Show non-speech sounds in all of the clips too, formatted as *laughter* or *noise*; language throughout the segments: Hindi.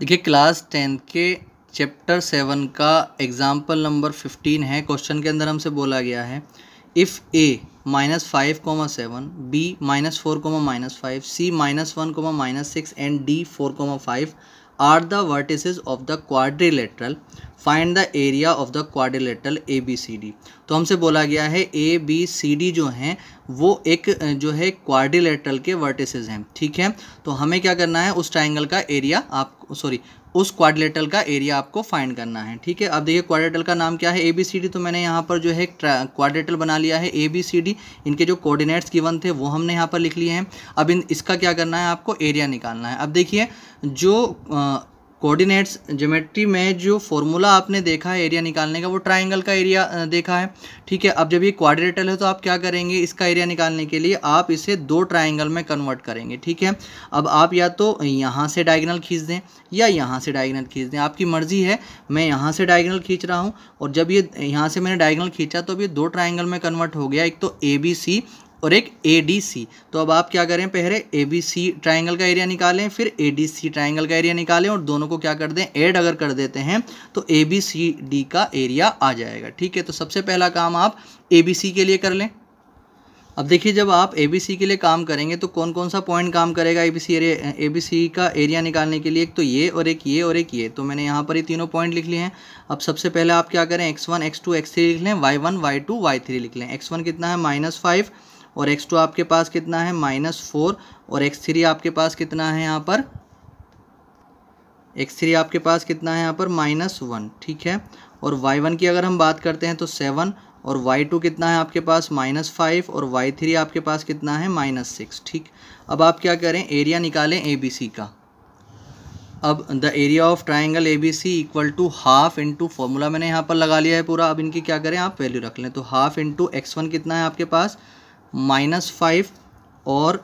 देखिए क्लास टेंथ के चैप्टर सेवन का एग्ज़ाम्पल नंबर फिफ्टीन है क्वेश्चन के अंदर हमसे बोला गया है if A minus five comma seven B minus four comma minus five C minus one comma minus six and D four comma five are the vertices of the quadrilateral find the area of the quadrilateral A B C D तो हमसे बोला गया है ए बी सी डी जो हैं वो एक जो है क्वाड्रिलेटरल के वर्टिसज हैं ठीक है तो हमें क्या करना है उस ट्राइंगल का एरिया आप सॉरी उस क्वाड्रिलेटरल का एरिया आपको फाइंड करना है ठीक है अब देखिए क्वाड्रिलेटरल का नाम क्या है ए बी सी डी तो मैंने यहाँ पर जो है क्वाड्रिलेटरल बना लिया है ए बी सी डी इनके जो कोऑर्डिनेट्स गिवन थे वो हमने यहाँ पर लिख लिए हैं अब इन इसका क्या करना है आपको एरिया निकालना है अब देखिए जो आ, कोऑर्डिनेट्स ज्योमेट्री में जो फॉर्मूला आपने देखा है एरिया निकालने का वो ट्राइंगल का एरिया देखा है ठीक है अब जब ये क्वाड्रेटल है तो आप क्या करेंगे इसका एरिया निकालने के लिए आप इसे दो ट्राइंगल में कन्वर्ट करेंगे ठीक है अब आप या तो यहाँ से डायगनल खींच दें या यहाँ से डायगनल खींच दें आपकी मर्ज़ी है मैं यहाँ से डायगनल खींच रहा हूँ और जब ये यहाँ से मैंने डायगनल खींचा तो अब ये दो ट्राइंगल में कन्वर्ट हो गया एक तो ए बी सी और एक ए डी सी तो अब आप क्या करें पहले ए बी सी ट्राइंगल का एरिया निकालें फिर ए डी सी ट्राइंगल का एरिया निकालें और दोनों को क्या कर दें एड अगर कर देते हैं तो ए बी सी डी का एरिया आ जाएगा ठीक है तो सबसे पहला काम आप ए बी सी के लिए कर लें अब देखिए जब आप ए बी सी के लिए काम करेंगे तो कौन कौन सा पॉइंट काम करेगा A B C area A B C का एरिया निकालने के लिए एक तो ये और एक ये और एक ये तो मैंने यहाँ पर ये तीनों पॉइंट लिख लिए हैं अब सबसे पहले आप क्या करें x one x two x three लिख लें y one y two y three लिख लें एक्स वन कितना है माइनस फाइव और एक्स टू आपके पास कितना है माइनस फोर और एक्स थ्री आपके पास कितना है यहाँ पर एक्स थ्री आपके पास कितना है यहाँ पर माइनस वन ठीक है और वाई वन की अगर हम बात करते हैं तो सेवन और वाई टू कितना है आपके पास माइनस फाइव और वाई थ्री आपके पास कितना है माइनस सिक्स ठीक अब आप क्या करें एरिया निकालें ए बी सी का अब the area of triangle A B C equal to half into formula मैंने यहाँ पर लगा लिया है पूरा अब इनकी क्या करें आप वैल्यू रख लें तो हाफ इंटू एक्स वन कितना है आपके पास माइनस फाइव और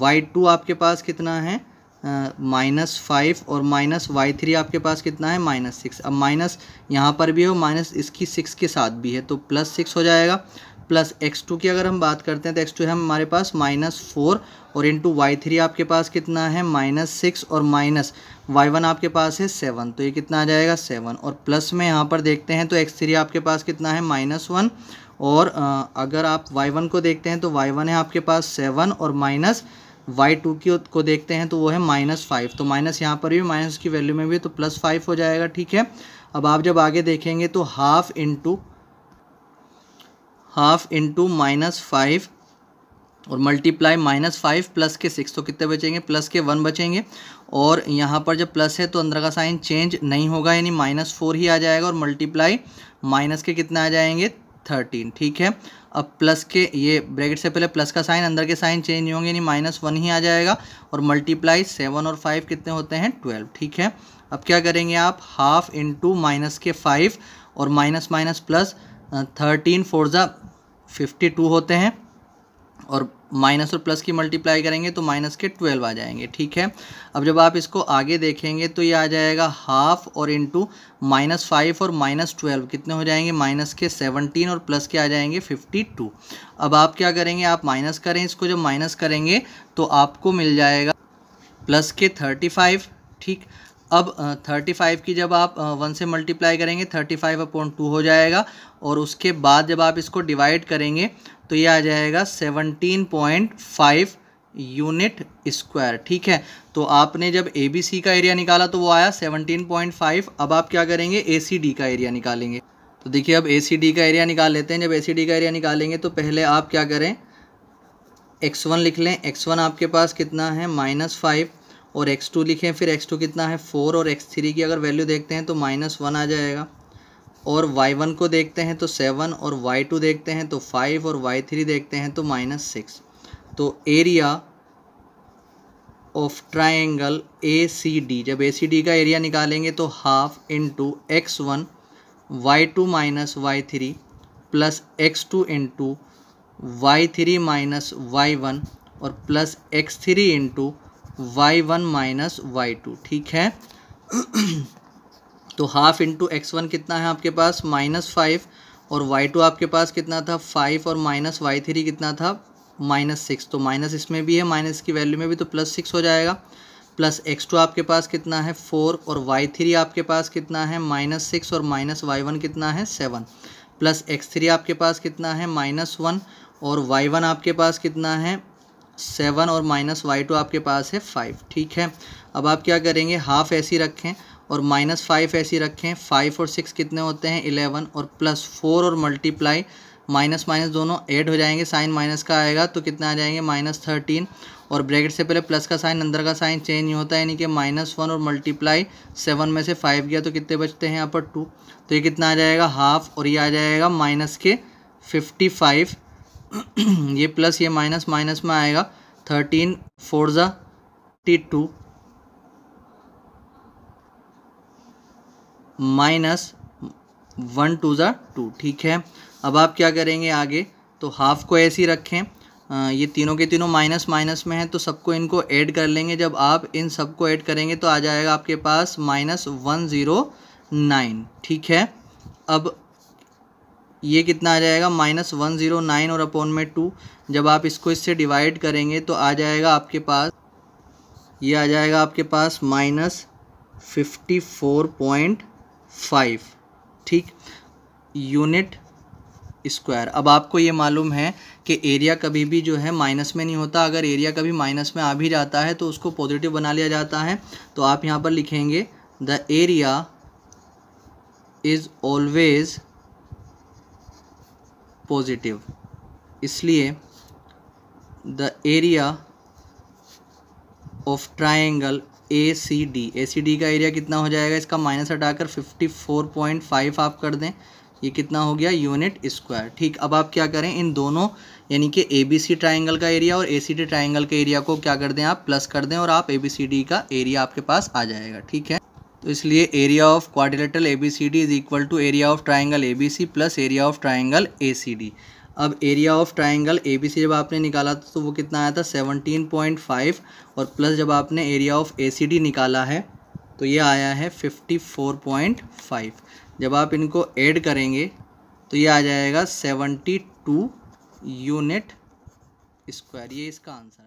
वाई टू आपके पास कितना है माइनस फाइव और माइनस वाई थ्री आपके पास कितना है माइनस सिक्स अब माइनस यहाँ पर भी है और माइनस इसकी सिक्स के साथ भी है तो प्लस सिक्स हो जाएगा प्लस एक्स टू की अगर हम बात करते हैं तो एक्स टू है हमारे पास माइनस फोर और इंटू वाई थ्री आपके पास कितना है माइनस सिक्स और माइनस वाई वन आपके पास है सेवन तो ये कितना आ जाएगा सेवन और प्लस में यहाँ पर देखते हैं तो एक्स थ्री आपके पास कितना है माइनस वन और अगर आप वाई वन को देखते हैं तो वाई वन है आपके पास सेवन और माइनस वाई टू की को देखते हैं तो वो है माइनस फाइव तो माइनस यहाँ पर भी माइनस की वैल्यू में भी तो प्लस फाइव हो जाएगा ठीक है अब आप जब आगे देखेंगे तो half into half into minus five और मल्टीप्लाई माइनस फाइव प्लस के सिक्स तो कितने बचेंगे प्लस के वन बचेंगे और यहाँ पर जब प्लस है तो अंदर का साइन चेंज नहीं होगा यानी माइनस फोर ही आ जाएगा और मल्टीप्लाई माइनस के कितने आ जाएंगे थर्टीन ठीक है अब प्लस के ये ब्रैकेट से पहले प्लस का साइन अंदर के साइन चेंज नहीं होंगे यानी माइनस वन ही आ जाएगा और मल्टीप्लाई सेवन और फाइव कितने होते हैं ट्वेल्व ठीक है अब क्या करेंगे आप हाफ इंटू माइनस के फाइव और minus minus plus thirteen four ज़ा फिफ्टी टू होते हैं और माइनस और प्लस की मल्टीप्लाई करेंगे तो माइनस के ट्वेल्व आ जाएंगे ठीक है अब जब आप इसको आगे देखेंगे तो ये आ जाएगा हाफ और इंटू माइनस फाइव और माइनस ट्वेल्व कितने हो जाएंगे माइनस के सेवनटीन और प्लस के आ जाएंगे फिफ्टी टू अब आप क्या करेंगे आप माइनस करें इसको जब माइनस करेंगे तो आपको मिल जाएगा प्लस के थर्टी फाइव ठीक अब थर्टी फाइव की जब आप वन से मल्टीप्लाई करेंगे थर्टी फाइव अपॉन टू हो जाएगा और उसके बाद जब आप इसको डिवाइड करेंगे तो ये आ जाएगा seventeen point five unit square ठीक है तो आपने जब ए बी सी का एरिया निकाला तो वो आया सेवनटीन पॉइंट फाइव अब आप क्या करेंगे ए सी डी का एरिया निकालेंगे तो देखिए अब ए सी डी का एरिया निकाल लेते हैं जब ए सी डी का एरिया निकालेंगे तो पहले आप क्या करें एक्स वन लिख लें एक्स वन आपके पास कितना है माइनस फाइव और एक्स टू लिखें फिर एक्स टू कितना है फोर और एक्स थ्री की अगर वैल्यू देखते हैं तो माइनस वन आ जाएगा और वाई वन को देखते हैं तो सेवन और वाई टू देखते हैं तो फाइव और वाई थ्री देखते हैं तो माइनस सिक्स तो area of triangle A C D जब ए सी डी का एरिया निकालेंगे तो half into x one y two minus y three plus x two into y three minus y one और plus x three into y one minus y two ठीक है तो हाफ इंटू एक्स वन कितना है आपके पास माइनस फाइव और वाई टू आपके पास कितना था फाइव और माइनस वाई थ्री कितना था माइनस सिक्स तो माइनस इसमें भी है माइनस की वैल्यू में भी तो प्लस सिक्स हो जाएगा प्लस एक्स टू आपके पास कितना है फोर और वाई थ्री आपके पास कितना है माइनस सिक्स और माइनस वाई वन कितना है सेवन प्लस एक्स थ्री आपके पास कितना है माइनस वन और वाई वन आपके पास कितना है सेवन और माइनस वाई टू आपके पास है फाइव ठीक है अब आप क्या करेंगे हाफ ऐसी रखें और माइनस फाइव ऐसी रखें फाइव और सिक्स कितने होते हैं इलेवन और प्लस फोर और मल्टीप्लाई माइनस माइनस दोनों ऐड हो जाएंगे साइन माइनस का आएगा तो कितना आ जाएंगे माइनस थर्टीन और ब्रैकेट से पहले प्लस का साइन अंदर का साइन चेंज नहीं होता है यानी कि माइनस वन और मल्टीप्लाई सेवन में से फाइव गया तो कितने बचते हैं यहाँ पर टू तो ये कितना आ जाएगा हाफ और ये आ जाएगा माइनस के फिफ्टी फाइव *clears throat* ये प्लस ये माइनस माइनस में आएगा थर्टीन फोर ज़ा टी टू माइनस वन टू ज़ा टू ठीक है अब आप क्या करेंगे आगे तो हाफ़ को ऐसे ही रखें ये तीनों के तीनों माइनस माइनस में हैं तो सबको इनको ऐड कर लेंगे जब आप इन सबको ऐड करेंगे तो आ जाएगा आपके पास माइनस वन ज़ीरो नाइन ठीक है अब ये कितना आ जाएगा माइनस वन ज़ीरो नाइन और अपॉन में टू जब आप इसको इससे डिवाइड करेंगे तो आ जाएगा आपके पास ये आ जाएगा आपके पास minus fifty four point five ठीक यूनिट स्क्वायर अब आपको ये मालूम है कि एरिया कभी भी जो है माइनस में नहीं होता अगर एरिया कभी माइनस में आ भी जाता है तो उसको पॉजिटिव बना लिया जाता है तो आप यहाँ पर लिखेंगे the area is always positive इसलिए the area of triangle A C D A C D का एरिया कितना हो जाएगा इसका माइनस हटाकर फिफ्टी फोर पॉइंट फाइव आप कर दें ये कितना हो गया यूनिट स्क्वायर ठीक अब आप क्या करें इन दोनों यानी कि ए बी सी ट्राइंगल का एरिया और ए सी डी ट्राइंगल के एरिया को क्या कर दें आप प्लस कर दें और आप ए बी सी डी का एरिया आपके पास आ जाएगा ठीक है तो इसलिए area of quadrilateral A B C D is equal to area of triangle A B C plus area of triangle A C D अब area of triangle A B C जब आपने निकाला था तो वो कितना आया था सेवनटीन पॉइंट फाइव और प्लस जब आपने area of A C D निकाला है तो ये आया है फिफ्टी फोर पॉइंट फाइव जब आप इनको एड करेंगे तो ये आ जाएगा सेवनटी टू यूनिट स्क्वायर ये इसका आंसर